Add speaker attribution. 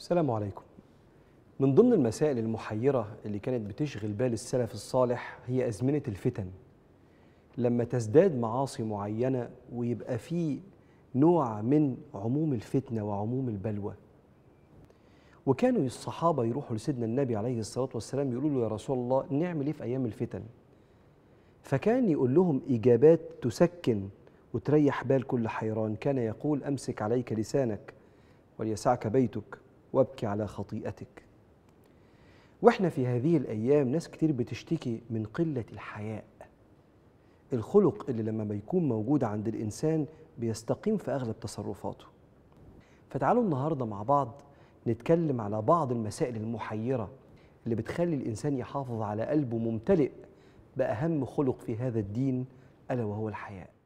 Speaker 1: السلام عليكم من ضمن المسائل المحيرة اللي كانت بتشغل بال السلف الصالح هي أزمنة الفتن لما تزداد معاصي معينة ويبقى فيه نوع من عموم الفتنة وعموم البلوى وكانوا الصحابة يروحوا لسيدنا النبي عليه الصلاة والسلام يقولوا له يا رسول الله نعمل إيه في أيام الفتن فكان يقول لهم إجابات تسكن وتريح بال كل حيران كان يقول أمسك عليك لسانك وليسعك بيتك وابكي على خطيئتك واحنا في هذه الايام ناس كتير بتشتكي من قله الحياء الخلق اللي لما بيكون موجود عند الانسان بيستقيم في اغلب تصرفاته فتعالوا النهارده مع بعض نتكلم على بعض المسائل المحيره اللي بتخلي الانسان يحافظ على قلبه ممتلئ باهم خلق في هذا الدين الا وهو الحياء